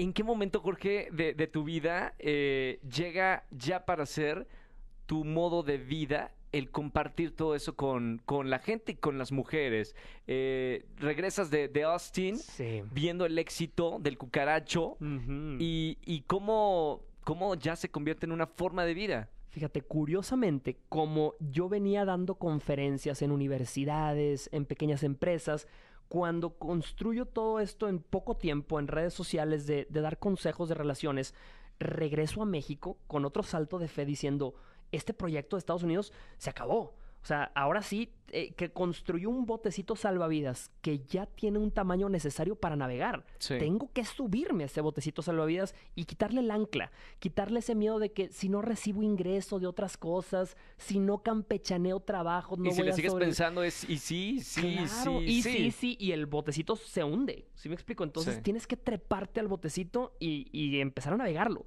¿En qué momento, Jorge, de, tu vida eh, llega ya para ser tu modo de vida el compartir todo eso con, la gente y con las mujeres? Eh, regresas de, Austin viendo el éxito del cucaracho y, y cómo, cómo ya se convierte en una forma de vida. Fíjate, curiosamente, como yo venía dando conferencias en universidades, en pequeñas empresas, cuando construyo todo esto en poco tiempo en redes sociales de, dar consejos de relaciones, regreso a México con otro salto de fe diciendo, este proyecto de Estados Unidos se acabó. O sea, ahora sí, eh, que construyó un botecito salvavidas que ya tiene un tamaño necesario para navegar. Tengo que subirme a ese botecito salvavidas y quitarle el ancla, quitarle ese miedo de que si no recibo ingreso de otras cosas, si no campechaneo trabajo, no voy a y si le sigues pensando es y sí, sí, sí, y sí. sí, y el botecito se hunde. ¿Sí me explico? Entonces tienes que treparte al botecito y empezar a navegarlo.